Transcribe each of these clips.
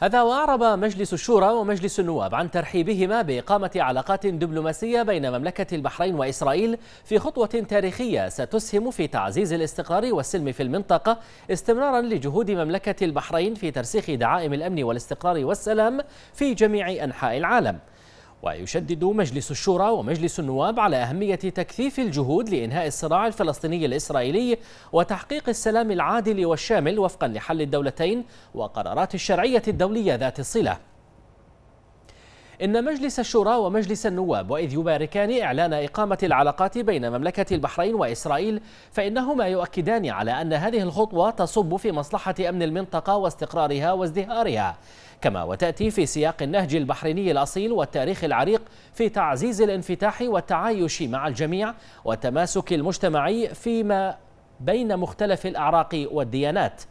هذا وأعرب مجلس الشورى ومجلس النواب عن ترحيبهما بإقامة علاقات دبلوماسية بين مملكة البحرين وإسرائيل في خطوة تاريخية ستسهم في تعزيز الاستقرار والسلم في المنطقة استمرارا لجهود مملكة البحرين في ترسيخ دعائم الأمن والاستقرار والسلام في جميع أنحاء العالم ويشدد مجلس الشورى ومجلس النواب على أهمية تكثيف الجهود لإنهاء الصراع الفلسطيني الإسرائيلي وتحقيق السلام العادل والشامل وفقا لحل الدولتين وقرارات الشرعية الدولية ذات الصلة إن مجلس الشورى ومجلس النواب وإذ يباركان إعلان إقامة العلاقات بين مملكة البحرين وإسرائيل فإنهما يؤكدان على أن هذه الخطوة تصب في مصلحة أمن المنطقة واستقرارها وازدهارها كما وتأتي في سياق النهج البحريني الأصيل والتاريخ العريق في تعزيز الانفتاح والتعايش مع الجميع والتماسك المجتمعي فيما بين مختلف الأعراق والديانات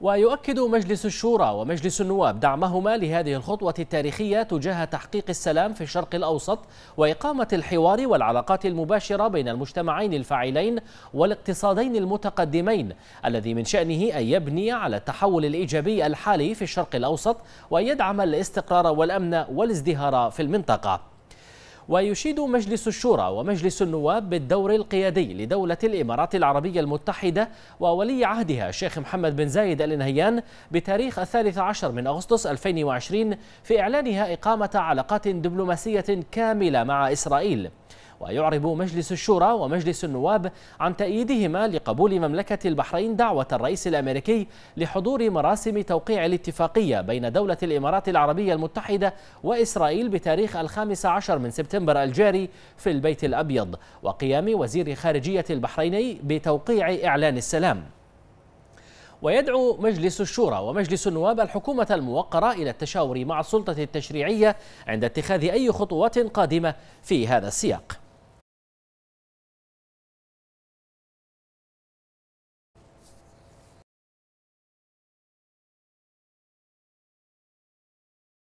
ويؤكد مجلس الشورى ومجلس النواب دعمهما لهذه الخطوة التاريخية تجاه تحقيق السلام في الشرق الأوسط وإقامة الحوار والعلاقات المباشرة بين المجتمعين الفاعلين والاقتصادين المتقدمين الذي من شأنه أن يبني على التحول الإيجابي الحالي في الشرق الأوسط وأن يدعم الاستقرار والأمن والازدهار في المنطقة ويشيد مجلس الشورى ومجلس النواب بالدور القيادي لدولة الإمارات العربية المتحدة وولي عهدها الشيخ محمد بن زايد آل نهيان بتاريخ الثالث عشر من أغسطس 2020 في إعلانها إقامة علاقات دبلوماسية كاملة مع إسرائيل ويعرب مجلس الشورى ومجلس النواب عن تأييدهما لقبول مملكة البحرين دعوة الرئيس الأمريكي لحضور مراسم توقيع الاتفاقية بين دولة الإمارات العربية المتحدة وإسرائيل بتاريخ الخامس عشر من سبتمبر الجاري في البيت الأبيض وقيام وزير خارجية البحرين بتوقيع إعلان السلام ويدعو مجلس الشورى ومجلس النواب الحكومة الموقرة إلى التشاور مع السلطة التشريعية عند اتخاذ أي خطوات قادمة في هذا السياق